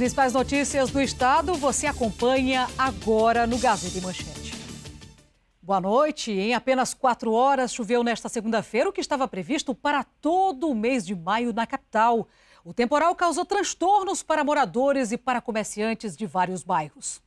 principais notícias do estado você acompanha agora no Gazeta Manchete. Boa noite. Em apenas quatro horas choveu nesta segunda-feira o que estava previsto para todo o mês de maio na capital. O temporal causou transtornos para moradores e para comerciantes de vários bairros.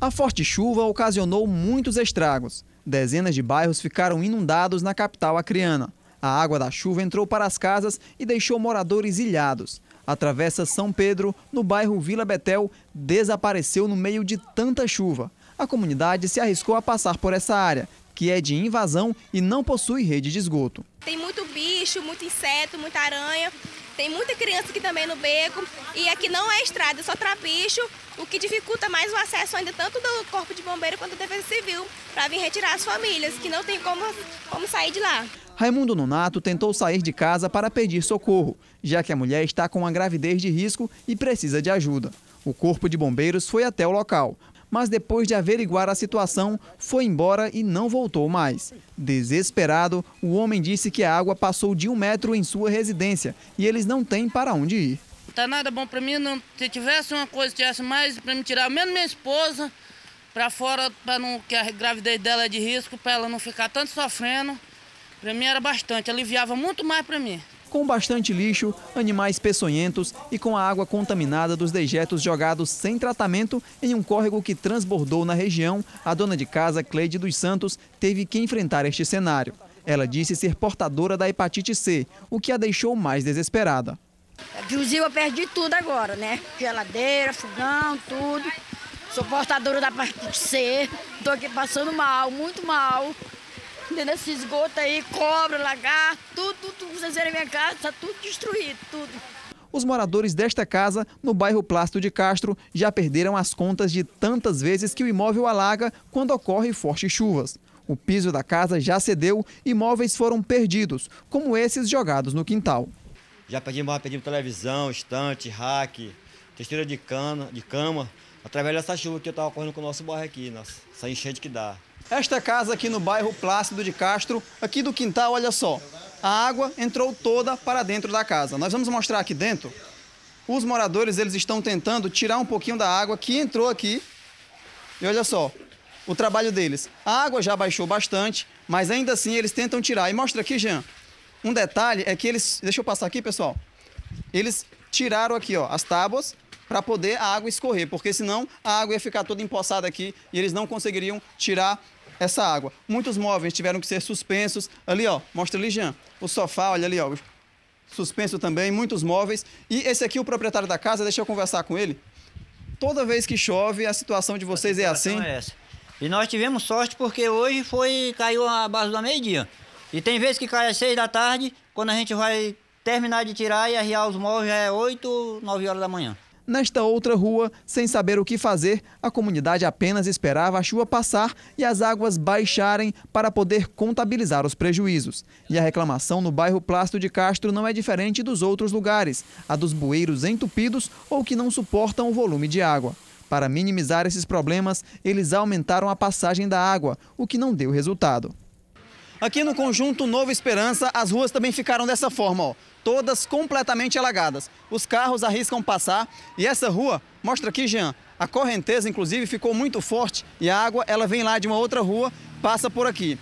A forte chuva ocasionou muitos estragos. Dezenas de bairros ficaram inundados na capital acreana. A água da chuva entrou para as casas e deixou moradores ilhados. A travessa São Pedro, no bairro Vila Betel, desapareceu no meio de tanta chuva. A comunidade se arriscou a passar por essa área, que é de invasão e não possui rede de esgoto. Tem muito bicho, muito inseto, muita aranha. Tem muita criança aqui também no beco e aqui não é estrada, é só trapicho, o que dificulta mais o acesso ainda tanto do Corpo de Bombeiro quanto da Defesa Civil para vir retirar as famílias, que não tem como, como sair de lá. Raimundo Nonato tentou sair de casa para pedir socorro, já que a mulher está com uma gravidez de risco e precisa de ajuda. O Corpo de Bombeiros foi até o local, mas depois de averiguar a situação, foi embora e não voltou mais. Desesperado, o homem disse que a água passou de um metro em sua residência e eles não têm para onde ir. Não tá nada bom para mim, não. Se tivesse uma coisa, tivesse mais para me tirar, menos minha esposa, para fora, para não que a gravidez dela é de risco, para ela não ficar tanto sofrendo. Para mim era bastante, aliviava muito mais para mim com bastante lixo, animais peçonhentos e com a água contaminada dos dejetos jogados sem tratamento em um córrego que transbordou na região, a dona de casa, Cleide dos Santos, teve que enfrentar este cenário. Ela disse ser portadora da hepatite C, o que a deixou mais desesperada. Inclusive, eu perdi tudo agora, né? Geladeira, fogão, tudo. Sou portadora da hepatite C, estou aqui passando mal, muito mal dentro esgoto aí, cobra, lagarto, tudo, tudo, tudo vocês verem minha casa, está tudo destruído, tudo. Os moradores desta casa, no bairro Plácido de Castro, já perderam as contas de tantas vezes que o imóvel alaga quando ocorre fortes chuvas. O piso da casa já cedeu e móveis foram perdidos, como esses jogados no quintal. Já perdemos perdimos televisão, estante, rack, textura de, cana, de cama, através dessa chuva que estava ocorrendo com o nosso bairro aqui, nossa, essa enchente que dá. Esta casa aqui no bairro Plácido de Castro, aqui do quintal, olha só. A água entrou toda para dentro da casa. Nós vamos mostrar aqui dentro. Os moradores eles estão tentando tirar um pouquinho da água que entrou aqui. E olha só, o trabalho deles. A água já baixou bastante, mas ainda assim eles tentam tirar. E mostra aqui, Jean. Um detalhe é que eles, deixa eu passar aqui, pessoal. Eles tiraram aqui, ó, as tábuas para poder a água escorrer, porque senão a água ia ficar toda empoçada aqui e eles não conseguiriam tirar essa água. Muitos móveis tiveram que ser suspensos. Ali, ó, mostra ali, Jean. O sofá, olha ali, ó, suspenso também, muitos móveis. E esse aqui, o proprietário da casa, deixa eu conversar com ele. Toda vez que chove, a situação de vocês é situação é assim? É essa. E nós tivemos sorte porque hoje foi caiu a base do meio-dia. E tem vezes que cai às seis da tarde, quando a gente vai terminar de tirar e arriar os móveis já é oito, nove horas da manhã. Nesta outra rua, sem saber o que fazer, a comunidade apenas esperava a chuva passar e as águas baixarem para poder contabilizar os prejuízos. E a reclamação no bairro Plasto de Castro não é diferente dos outros lugares, a dos bueiros entupidos ou que não suportam o volume de água. Para minimizar esses problemas, eles aumentaram a passagem da água, o que não deu resultado. Aqui no conjunto Nova Esperança, as ruas também ficaram dessa forma, ó, todas completamente alagadas. Os carros arriscam passar e essa rua, mostra aqui, Jean, a correnteza, inclusive, ficou muito forte e a água ela vem lá de uma outra rua, passa por aqui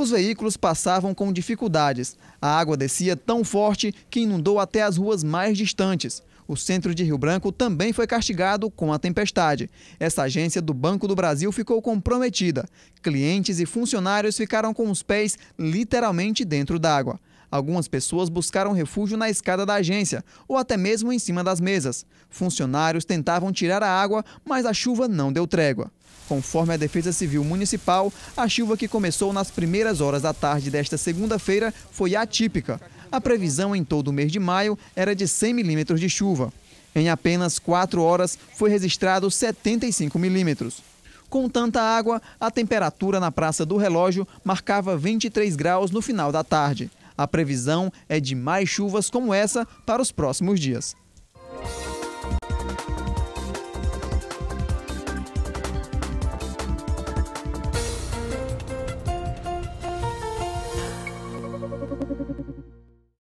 os veículos passavam com dificuldades. A água descia tão forte que inundou até as ruas mais distantes. O centro de Rio Branco também foi castigado com a tempestade. Essa agência do Banco do Brasil ficou comprometida. Clientes e funcionários ficaram com os pés literalmente dentro d'água. Algumas pessoas buscaram refúgio na escada da agência ou até mesmo em cima das mesas. Funcionários tentavam tirar a água, mas a chuva não deu trégua. Conforme a Defesa Civil Municipal, a chuva que começou nas primeiras horas da tarde desta segunda-feira foi atípica. A previsão em todo o mês de maio era de 100 milímetros de chuva. Em apenas quatro horas foi registrado 75 milímetros. Com tanta água, a temperatura na Praça do Relógio marcava 23 graus no final da tarde. A previsão é de mais chuvas como essa para os próximos dias.